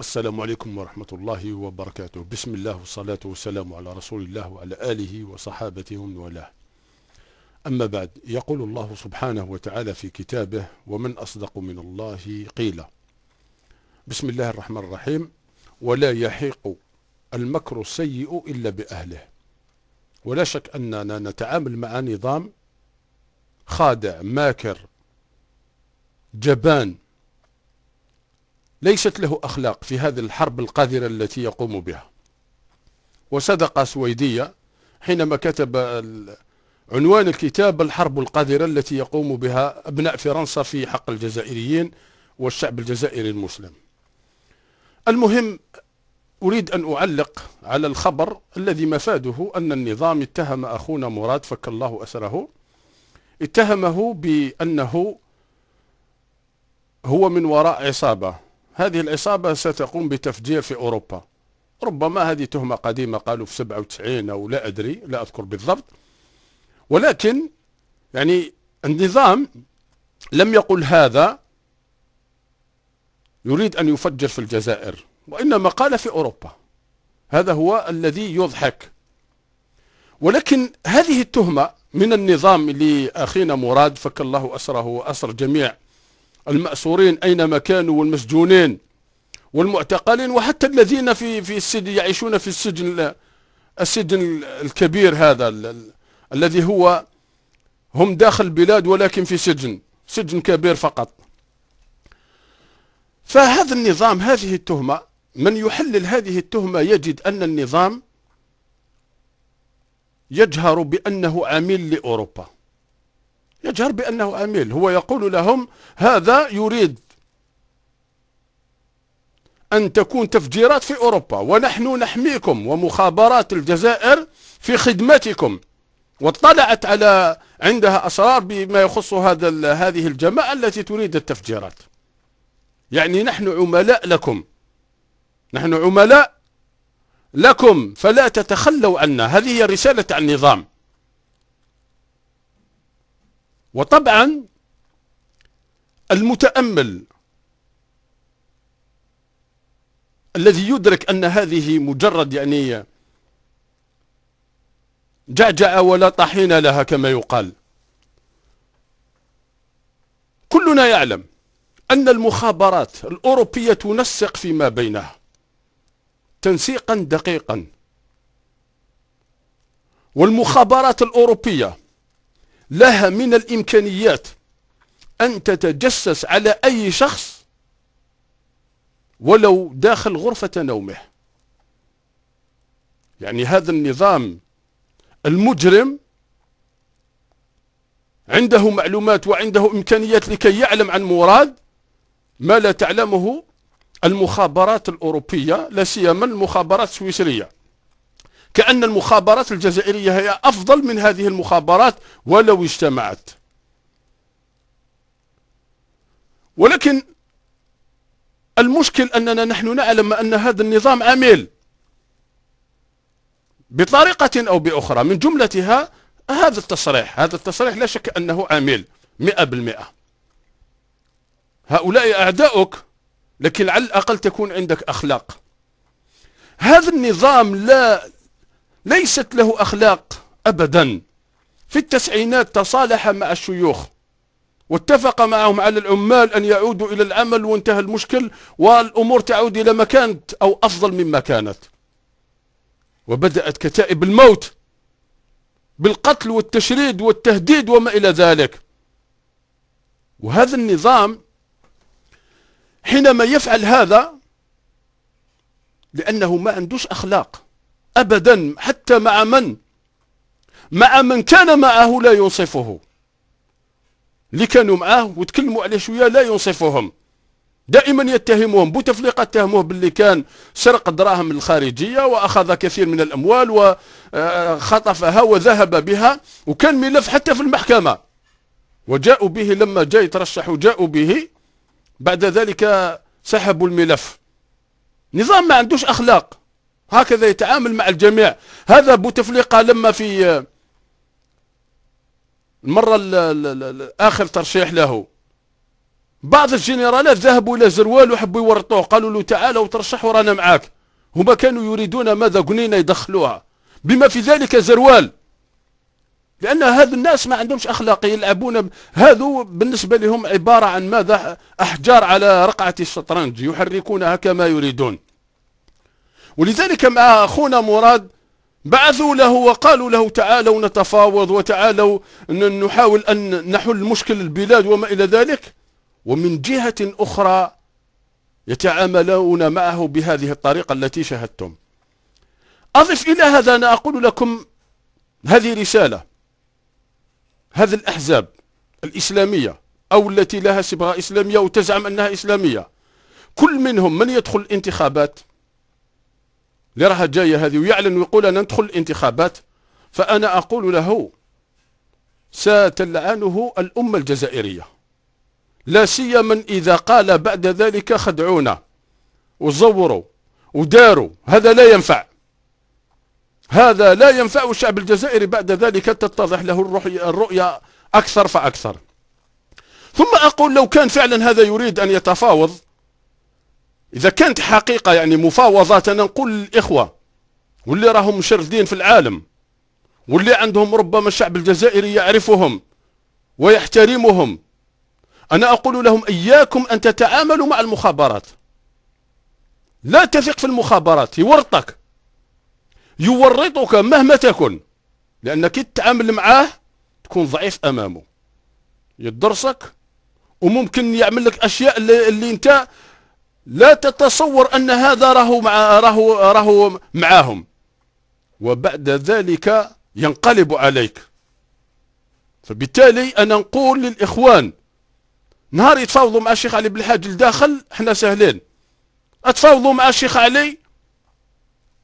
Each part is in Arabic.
السلام عليكم ورحمة الله وبركاته بسم الله والصلاة والسلام على رسول الله وعلى آله وصحابته ومن والاه أما بعد يقول الله سبحانه وتعالى في كتابه ومن أصدق من الله قيلا بسم الله الرحمن الرحيم ولا يحيق المكر السيء إلا بأهله ولا شك أننا نتعامل مع نظام خادع ماكر جبان ليست له أخلاق في هذه الحرب القذرة التي يقوم بها وصدق سويدية حينما كتب عنوان الكتاب الحرب القذرة التي يقوم بها أبناء فرنسا في حق الجزائريين والشعب الجزائري المسلم المهم أريد أن أعلق على الخبر الذي مفاده أن النظام اتهم أخونا مراد فك الله أسره اتهمه بأنه هو من وراء عصابة هذه العصابة ستقوم بتفجير في أوروبا ربما هذه تهمة قديمة قالوا في 97 أو لا أدري لا أذكر بالضبط ولكن يعني النظام لم يقل هذا يريد أن يفجر في الجزائر وإنما قال في أوروبا هذا هو الذي يضحك ولكن هذه التهمة من النظام لأخينا مراد فك الله أسره وأسر جميع المأسورين أينما كانوا والمسجونين والمعتقلين وحتى الذين في في السجن يعيشون في السجن السجن الكبير هذا الذي هو هم داخل البلاد ولكن في سجن سجن كبير فقط فهذا النظام هذه التهمة من يحلل هذه التهمة يجد أن النظام يجهر بأنه عميل لأوروبا يجهر بأنه أميل هو يقول لهم هذا يريد أن تكون تفجيرات في أوروبا ونحن نحميكم ومخابرات الجزائر في خدمتكم واطلعت على عندها أسرار بما يخص هذا هذه الجماعة التي تريد التفجيرات يعني نحن عملاء لكم نحن عملاء لكم فلا تتخلوا عنا هذه هي رسالة النظام وطبعا المتأمل الذي يدرك أن هذه مجرد يعني جعجعة ولا طحين لها كما يقال كلنا يعلم أن المخابرات الأوروبية تنسق فيما بينها تنسيقا دقيقا والمخابرات الأوروبية لها من الإمكانيات أن تتجسس على أي شخص ولو داخل غرفة نومه يعني هذا النظام المجرم عنده معلومات وعنده إمكانيات لكي يعلم عن مراد ما لا تعلمه المخابرات الأوروبية لا سيما المخابرات السويسرية كأن المخابرات الجزائرية هي أفضل من هذه المخابرات ولو اجتمعت ولكن المشكل أننا نحن نعلم أن هذا النظام عميل بطريقة أو بأخرى من جملتها هذا التصريح هذا التصريح لا شك أنه عميل مئة بالمئة هؤلاء أعداؤك لكن على الأقل تكون عندك أخلاق هذا النظام لا ليست له أخلاق أبدا في التسعينات تصالح مع الشيوخ واتفق معهم على العمال أن يعودوا إلى العمل وانتهى المشكل والأمور تعود إلى ما كانت أو أفضل مما كانت وبدأت كتائب الموت بالقتل والتشريد والتهديد وما إلى ذلك وهذا النظام حينما يفعل هذا لأنه ما عندوش أخلاق أبدا حتى مع من مع من كان معه لا ينصفه اللي كانوا معاه وتكلموا عليه شوية لا ينصفهم دائما يتهمهم بوتفليقة اتهموه باللي كان سرق دراهم الخارجية وأخذ كثير من الأموال وخطفها وذهب بها وكان ملف حتى في المحكمة وجاءوا به لما جاء يترشح وجاءوا به بعد ذلك سحبوا الملف نظام ما عندوش أخلاق هكذا يتعامل مع الجميع هذا بوتفليقة لما في آه، المرة آخر ترشيح له بعض الجنرالات ذهبوا إلى زروال وحبوا يورطوه قالوا له تعال وترشح ورانا معاك هما كانوا يريدون ماذا قنينة يدخلوها بما في ذلك زروال لأن هذا الناس ما عندهمش أخلاق يلعبون هذو بالنسبة لهم عبارة عن ماذا أحجار على رقعة الشطرنج يحركونها كما يريدون ولذلك مع أخونا مراد بعثوا له وقالوا له تعالوا نتفاوض وتعالوا نحاول أن نحل مشكل البلاد وما إلى ذلك ومن جهة أخرى يتعاملون معه بهذه الطريقة التي شاهدتم أضف إلى هذا أنا أقول لكم هذه رسالة هذه الأحزاب الإسلامية أو التي لها صبغة إسلامية وتزعم أنها إسلامية كل منهم من يدخل الانتخابات اللي راها جايه هذه ويعلن ويقول انا ندخل الانتخابات فانا اقول له ستلعنه الامه الجزائريه لا سيما اذا قال بعد ذلك خدعونا وزوروا وداروا هذا لا ينفع هذا لا ينفع الشعب الجزائري بعد ذلك تتضح له الرؤية أكثر فأكثر ثم أقول لو كان فعلا هذا يريد أن يتفاوض إذا كانت حقيقة يعني مفاوضات أنا نقول للإخوة واللي راهم مشردين في العالم واللي عندهم ربما الشعب الجزائري يعرفهم ويحترمهم أنا أقول لهم إياكم أن تتعاملوا مع المخابرات لا تثق في المخابرات يورطك يورطك مهما تكن لأنك تتعامل معاه تكون ضعيف أمامه يدرسك وممكن يعمل لك أشياء اللي, اللي أنت لا تتصور أن هذا راهو مع راهو راهو معاهم وبعد ذلك ينقلب عليك فبالتالي أنا نقول للإخوان نهار يتفاوضوا مع الشيخ علي بن الحاج لداخل احنا سهلين اتفاوضوا مع الشيخ علي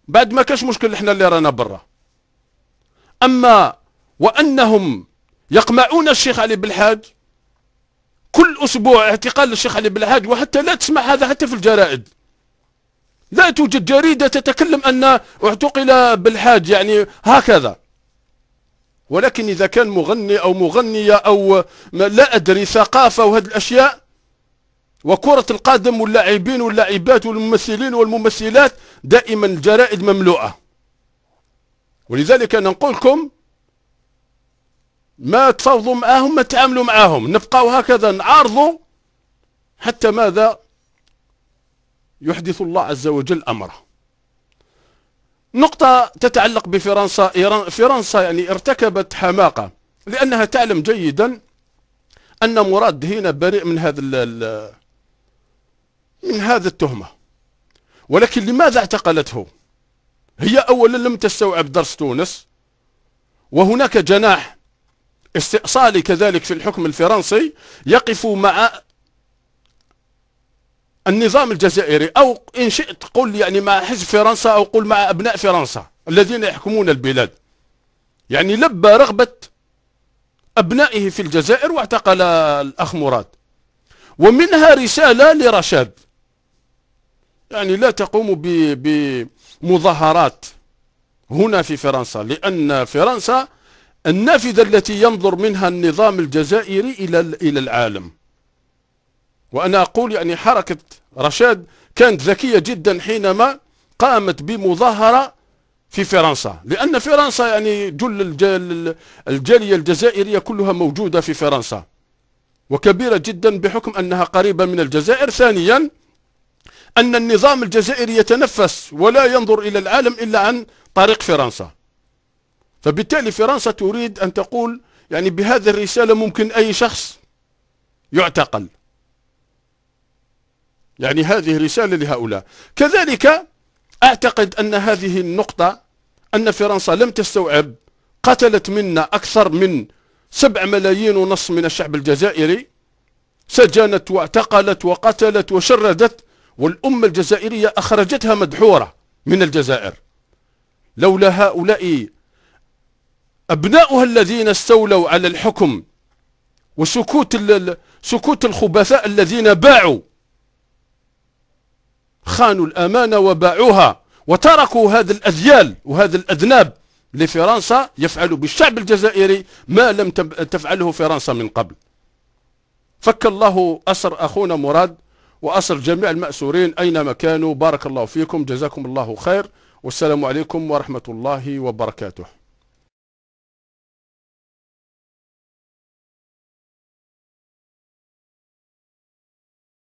بعد ما كاش مشكل احنا اللي رانا برا اما وانهم يقمعون الشيخ علي بن الحاج كل أسبوع اعتقال للشيخ علي بلهاج وحتى لا تسمع هذا حتى في الجرائد لا توجد جريدة تتكلم أن اعتقل بالحاج يعني هكذا ولكن إذا كان مغني أو مغنية أو لا أدري ثقافة وهذه الأشياء وكرة القدم واللاعبين واللاعبات والممثلين والممثلات دائما الجرائد مملوءة ولذلك نقولكم ما تفاوضوا معاهم ما تعاملوا معاهم نبقاو هكذا نعارضوا حتى ماذا يحدث الله عز وجل أمره نقطة تتعلق بفرنسا إيران فرنسا يعني ارتكبت حماقة لأنها تعلم جيدا أن مراد هنا بريء من هذا من هذا التهمة ولكن لماذا اعتقلته هي أولا لم تستوعب درس تونس وهناك جناح استئصالي كذلك في الحكم الفرنسي يقف مع النظام الجزائري أو إن شئت قل يعني مع حزب فرنسا أو قل مع أبناء فرنسا الذين يحكمون البلاد يعني لبى رغبة أبنائه في الجزائر واعتقل الأخ مراد ومنها رسالة لرشاد يعني لا تقوم بمظاهرات هنا في فرنسا لأن فرنسا النافذة التي ينظر منها النظام الجزائري إلى إلى العالم وأنا أقول يعني حركة رشاد كانت ذكية جدا حينما قامت بمظاهرة في فرنسا لأن فرنسا يعني جل الجالية الجزائرية كلها موجودة في فرنسا وكبيرة جدا بحكم أنها قريبة من الجزائر ثانيا أن النظام الجزائري يتنفس ولا ينظر إلى العالم إلا عن طريق فرنسا فبالتالي فرنسا تريد أن تقول يعني بهذه الرسالة ممكن أي شخص يعتقل يعني هذه رسالة لهؤلاء كذلك أعتقد أن هذه النقطة أن فرنسا لم تستوعب قتلت منا أكثر من سبع ملايين ونص من الشعب الجزائري سجنت واعتقلت وقتلت وشردت والأمة الجزائرية أخرجتها مدحورة من الجزائر لولا هؤلاء أبناؤها الذين استولوا على الحكم وسكوت سكوت الخبثاء الذين باعوا خانوا الأمانة وباعوها وتركوا هذا الأذيال وهذا الأذناب لفرنسا يفعل بالشعب الجزائري ما لم تفعله فرنسا من قبل فك الله أسر أخونا مراد وأسر جميع المأسورين أينما كانوا بارك الله فيكم جزاكم الله خير والسلام عليكم ورحمة الله وبركاته